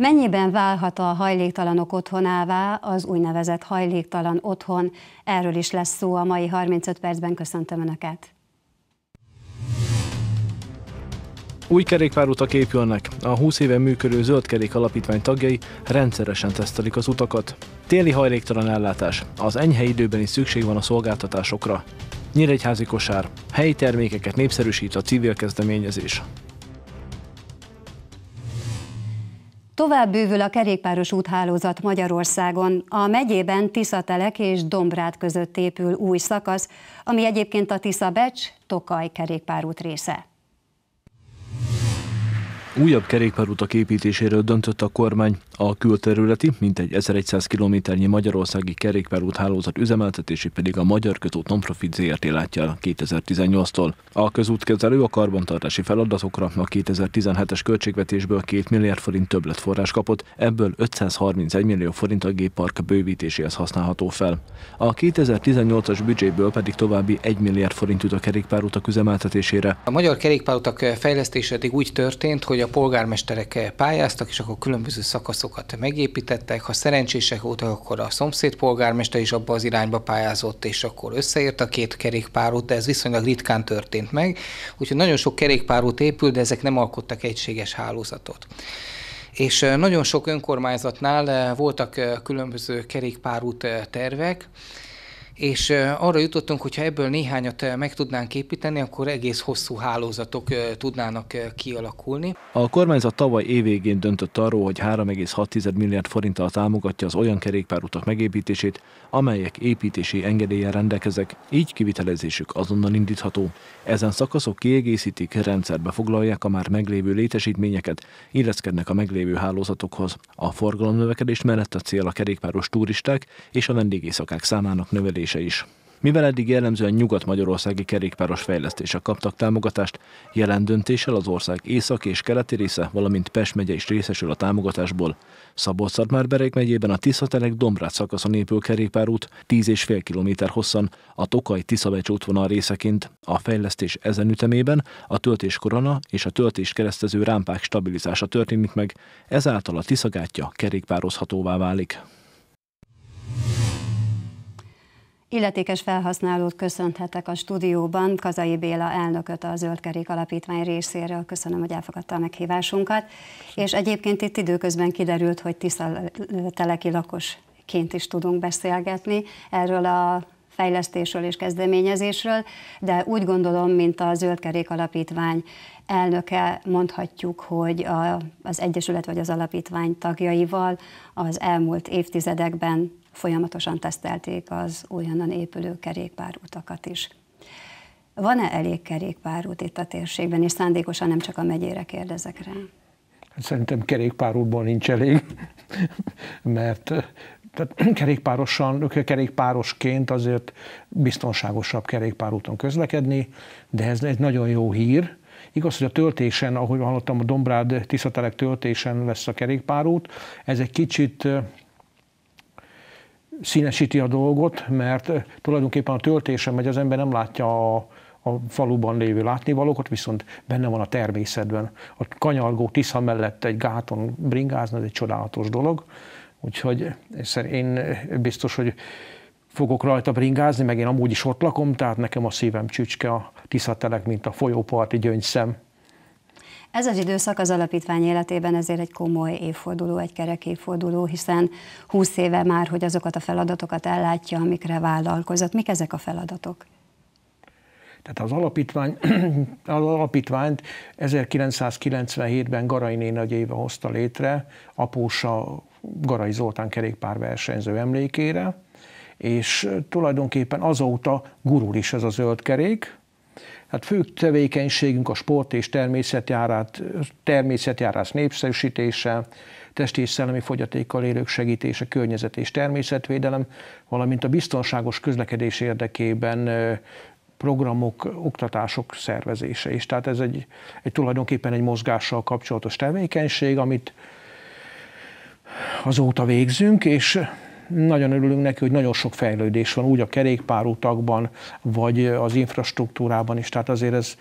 Mennyiben válhat a hajléktalanok otthonává az úgynevezett hajléktalan otthon? Erről is lesz szó a mai 35 percben. Köszöntöm Önöket! Új kerékpárutak épülnek, a 20 éve működő zöld kerék alapítvány tagjai rendszeresen tesztelik az utakat. Téli hajléktalan ellátás, az enyhe időben is szükség van a szolgáltatásokra. Nyíregyházi kosár, helyi termékeket népszerűsít a civil kezdeményezés. Tovább bővül a kerékpáros úthálózat Magyarországon. A megyében Tiszatelek és Dombrát között épül új szakasz, ami egyébként a Tisza-Becs-Tokaj kerékpárút része. Újabb kerékpárutak építéséről döntött a kormány. A külterületi, mintegy 1100 kilométernyi magyarországi kerékpárút hálózat üzemeltetési pedig a Magyar Közút Nonprofit ZRT látja 2018-tól. A közútkezelő a karbantartási feladatokra a 2017-es költségvetésből 2 milliárd forint többletforrás kapott, ebből 531 millió forint a géppark bővítéséhez használható fel. A 2018-as büdzséből pedig további 1 milliárd forint jut a kerékpárutak üzemeltetésére. A magyar kerékpárutak fejlesztése eddig úgy történt, hogy hogy a polgármesterek pályáztak, és akkor különböző szakaszokat megépítettek. Ha szerencsések voltak, akkor a szomszéd polgármester is abba az irányba pályázott, és akkor összeért a két kerékpárút, de ez viszonylag ritkán történt meg. Úgyhogy nagyon sok kerékpárút épült, de ezek nem alkottak egységes hálózatot és nagyon sok önkormányzatnál voltak különböző kerékpárút tervek, és arra jutottunk, hogy ha ebből néhányat meg tudnánk építeni, akkor egész hosszú hálózatok tudnának kialakulni. A kormányzat tavaly évvégén döntött arról, hogy 3,6 milliárd forinttal támogatja az olyan kerékpárutak megépítését, amelyek építési engedéllyel rendelkeznek, így kivitelezésük azonnal indítható. Ezen szakaszok kiegészítik, rendszerbe foglalják a már meglévő létesítményeket, illeszkednek a meglévő hálózatokhoz. A forgalom növekedés mellett a cél a kerékpáros turisták és a vendégészakák számának növelése fejlesztése is. Mivel eddig jellemzően nyugat-magyarországi kerékpáros fejlesztések kaptak támogatást, jelen döntéssel az ország északi és keleti része, valamint Pest megye is részesül a támogatásból. szabolcs már bereg megyében a Tiszatelek Dombrát szakaszon épül kerékpárút 10,5 km hosszan, a Tokai Tiszabecs útvonal részeként. A fejlesztés ezen ütemében a töltés korona és a töltés keresztező rámpák stabilizása történik meg, ezáltal a Tiszagátja kerékpározhatóvá válik. Illetékes felhasználót köszönhetek a stúdióban, Kazai Béla elnököt a Zöldkerék Alapítvány részéről. Köszönöm, hogy elfogadta a meghívásunkat. Köszönöm. És egyébként itt időközben kiderült, hogy Tisza teleki lakosként is tudunk beszélgetni erről a fejlesztésről és kezdeményezésről, de úgy gondolom, mint a Zöldkerék Alapítvány elnöke mondhatjuk, hogy a, az Egyesület vagy az Alapítvány tagjaival az elmúlt évtizedekben Folyamatosan tesztelték az újonnan épülő kerékpárutakat is. Van-e elég kerékpárút itt a térségben, és szándékosan nem csak a megyére kérdezek rá? Hát szerintem kerékpárútban nincs elég, mert tehát kerékpárosan, kerékpárosként azért biztonságosabb kerékpárúton közlekedni, de ez egy nagyon jó hír. Igaz, hogy a töltésen, ahogy hallottam, a Dombrád Tiszatelek töltésen lesz a kerékpárút, ez egy kicsit színesíti a dolgot, mert tulajdonképpen a töltésen megy, az ember nem látja a, a faluban lévő látnivalókat, viszont benne van a természetben. A kanyargó Tisza mellett egy gáton bringázni, ez egy csodálatos dolog. Úgyhogy én biztos, hogy fogok rajta bringázni, meg én amúgy is ott lakom, tehát nekem a szívem csücske a Tisza telek, mint a folyóparti gyöngyszem. Ez az időszak az alapítvány életében ezért egy komoly évforduló, egy kerek évforduló, hiszen 20 éve már, hogy azokat a feladatokat ellátja, amikre vállalkozott. Mik ezek a feladatok? Tehát az, alapítvány, az alapítványt 1997-ben Garai nagy éve hozta létre, apósa Garai Zoltán kerékpárversenyző emlékére, és tulajdonképpen azóta gurul is ez a zöld kerék, Hát fő tevékenységünk a sport és természetjárát, természetjárás népszerűsítése, testi és szellemi fogyatékkal élők segítése, környezet és természetvédelem, valamint a biztonságos közlekedés érdekében programok, oktatások szervezése is. Tehát ez egy, egy tulajdonképpen egy mozgással kapcsolatos tevékenység, amit azóta végzünk, és nagyon örülünk neki, hogy nagyon sok fejlődés van, úgy a kerékpárutakban, vagy az infrastruktúrában is. Tehát azért ez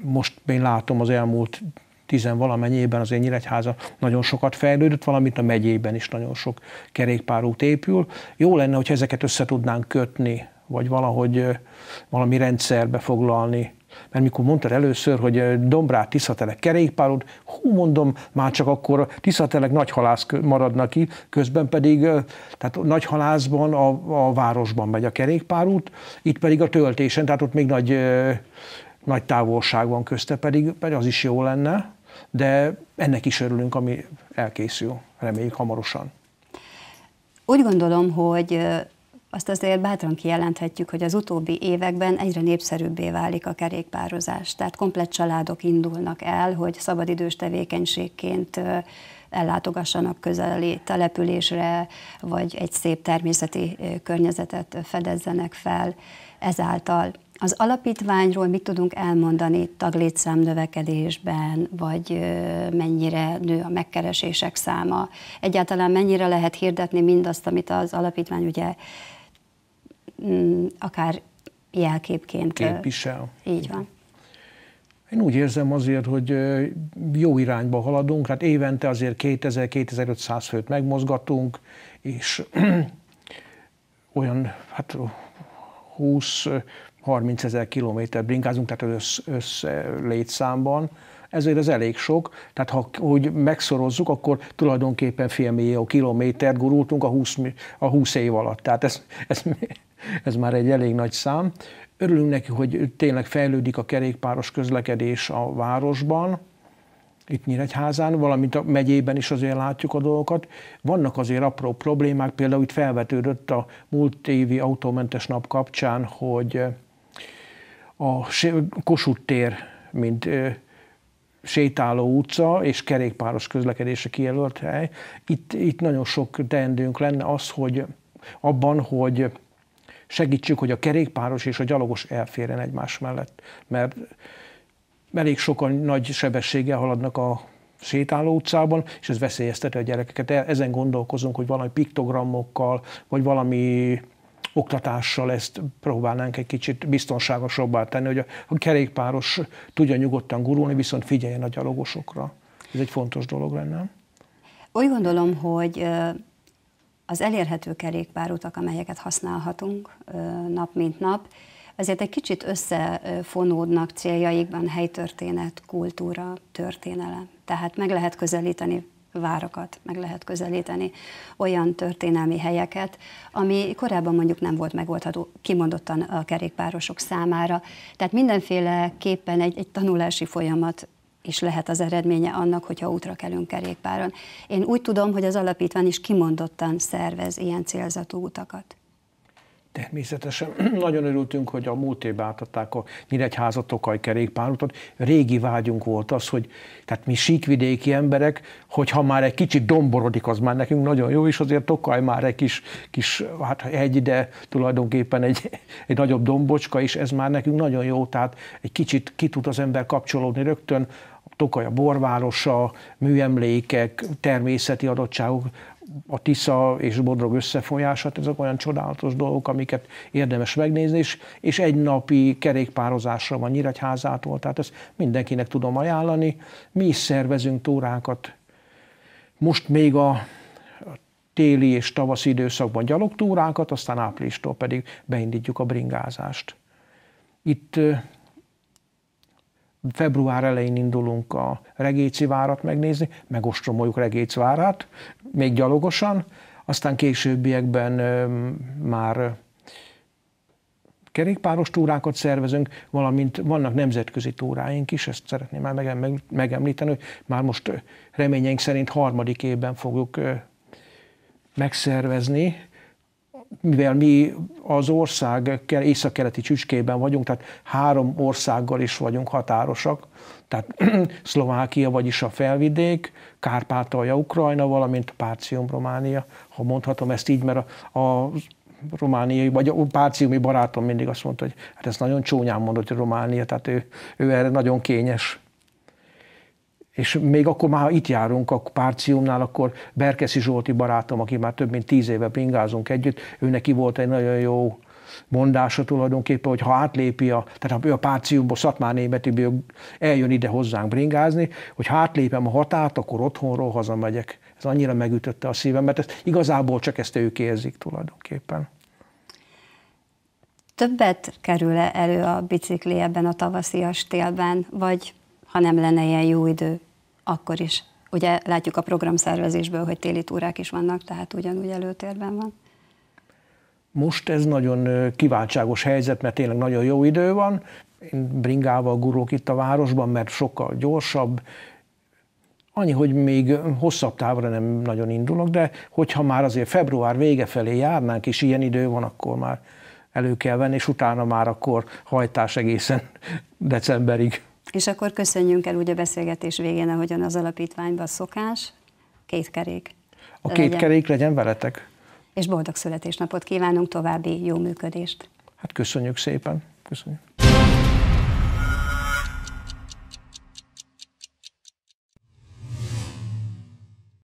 most én látom az elmúlt tizen valamennyiben az én Nyíregyháza nagyon sokat fejlődött, valamint a megyében is nagyon sok kerékpárút épül. Jó lenne, hogy ezeket össze tudnánk kötni, vagy valahogy valami rendszerbe foglalni mert mikor mondtad először, hogy Dombrát Tiszatelek kerékpárod, hú, mondom, már csak akkor Tiszatelek nagyhalász maradnak ki, közben pedig, tehát nagyhalászban a, a városban megy a kerékpárút, itt pedig a töltésen, tehát ott még nagy, nagy távolság van közte, pedig, pedig az is jó lenne, de ennek is örülünk, ami elkészül, reméljük hamarosan. Úgy gondolom, hogy azt azért bátran kijelenthetjük, hogy az utóbbi években egyre népszerűbbé válik a kerékpározás. Tehát komplet családok indulnak el, hogy szabadidős tevékenységként ellátogassanak közeli településre, vagy egy szép természeti környezetet fedezzenek fel ezáltal. Az alapítványról mit tudunk elmondani taglétszám növekedésben, vagy mennyire nő a megkeresések száma? Egyáltalán mennyire lehet hirdetni mindazt, amit az alapítvány ugye Mm, akár jelképként. Képvisel. Így van. Én úgy érzem azért, hogy jó irányba haladunk, hát évente azért 2000-2500 főt megmozgatunk, és olyan, hát 20-30 ezer kilométer bringázunk, tehát az össz, össz létszámban ezért ez elég sok, tehát ha hogy megszorozzuk, akkor tulajdonképpen fél millió kilométert gurultunk a 20, a 20 év alatt. Tehát ez, ez, ez már egy elég nagy szám. Örülünk neki, hogy tényleg fejlődik a kerékpáros közlekedés a városban, itt Nyíregyházán, valamint a megyében is azért látjuk a dolgokat. Vannak azért apró problémák, például itt felvetődött a múlt évi autómentes nap kapcsán, hogy eh, a Kossuth tér, mint eh, sétáló utca és kerékpáros közlekedése kijelölt hely. Itt, itt nagyon sok teendőnk lenne az, hogy abban, hogy segítsük, hogy a kerékpáros és a gyalogos elférjen egymás mellett, mert elég sokan nagy sebességgel haladnak a sétáló utcában, és ez veszélyezteti a gyerekeket. E-, ezen gondolkozunk, hogy valami piktogramokkal, vagy valami oktatással ezt próbálnánk egy kicsit biztonságosabbá tenni, hogy a, kerékpáros tudja nyugodtan gurulni, viszont figyeljen a gyalogosokra. Ez egy fontos dolog lenne. Úgy gondolom, hogy az elérhető kerékpárutak, amelyeket használhatunk nap mint nap, ezért egy kicsit összefonódnak céljaikban helytörténet, kultúra, történelem. Tehát meg lehet közelíteni várakat meg lehet közelíteni, olyan történelmi helyeket, ami korábban mondjuk nem volt megoldható kimondottan a kerékpárosok számára. Tehát mindenféleképpen egy, egy tanulási folyamat is lehet az eredménye annak, hogyha útra kelünk kerékpáron. Én úgy tudom, hogy az alapítvány is kimondottan szervez ilyen célzatú utakat. Természetesen nagyon örültünk, hogy a múlt évben átadták a Nyíregyháza Tokaj kerékpárutat. Régi vágyunk volt az, hogy tehát mi síkvidéki emberek, hogyha már egy kicsit domborodik, az már nekünk nagyon jó, és azért Tokaj már egy kis, kis hát egy ide tulajdonképpen egy, egy nagyobb dombocska, és ez már nekünk nagyon jó, tehát egy kicsit ki tud az ember kapcsolódni rögtön Tokaj a borvárosa, műemlékek, természeti adottságok, a Tisza és Bodrog összefolyását, ezek olyan csodálatos dolgok, amiket érdemes megnézni, és, és egy napi kerékpározásra van Nyíregyházától, tehát ezt mindenkinek tudom ajánlani. Mi is szervezünk túrákat. Most még a téli és tavaszi időszakban gyalogtúrákat, aztán áprilistól pedig beindítjuk a bringázást. Itt február elején indulunk a Regéci várat megnézni, megostromoljuk Regéci várát, még gyalogosan, aztán későbbiekben már kerékpáros túrákat szervezünk, valamint vannak nemzetközi túráink is, ezt szeretném már megemlíteni, hogy már most reményeink szerint harmadik évben fogjuk megszervezni mivel mi az ország északkeleti csücskében vagyunk, tehát három országgal is vagyunk határosak, tehát Szlovákia, vagyis a felvidék, Kárpátalja, Ukrajna, valamint Párcium, Románia, ha mondhatom ezt így, mert a, a romániai, vagy a párciumi barátom mindig azt mondta, hogy hát ezt nagyon csúnyán mondott, hogy Románia, tehát ő, ő erre nagyon kényes és még akkor már, ha itt járunk a Párciumnál, akkor Berkeszi Zsolti barátom, aki már több mint tíz éve pingázunk együtt, ő neki volt egy nagyon jó mondása tulajdonképpen, hogy ha átlépi a, tehát ha ő a Párciumból, Szatmár Németi, eljön ide hozzánk bringázni, hogy ha átlépem a határt, akkor otthonról hazamegyek. Ez annyira megütötte a szívem, mert ez, igazából csak ezt ők érzik tulajdonképpen. Többet kerül -e elő a bicikli ebben a tavaszias télben, vagy ha nem lenne ilyen jó idő, akkor is. Ugye látjuk a programszervezésből, hogy téli túrák is vannak, tehát ugyanúgy előtérben van. Most ez nagyon kiváltságos helyzet, mert tényleg nagyon jó idő van. Én bringával gurulok itt a városban, mert sokkal gyorsabb, Annyi, hogy még hosszabb távra nem nagyon indulok, de hogyha már azért február vége felé járnánk, és ilyen idő van, akkor már elő kell venni, és utána már akkor hajtás egészen decemberig. És akkor köszönjünk el úgy a beszélgetés végén, ahogyan az alapítványban szokás, két kerék. A két legyen. kerék legyen veletek. És boldog születésnapot kívánunk, további jó működést. Hát köszönjük szépen. Köszönjük.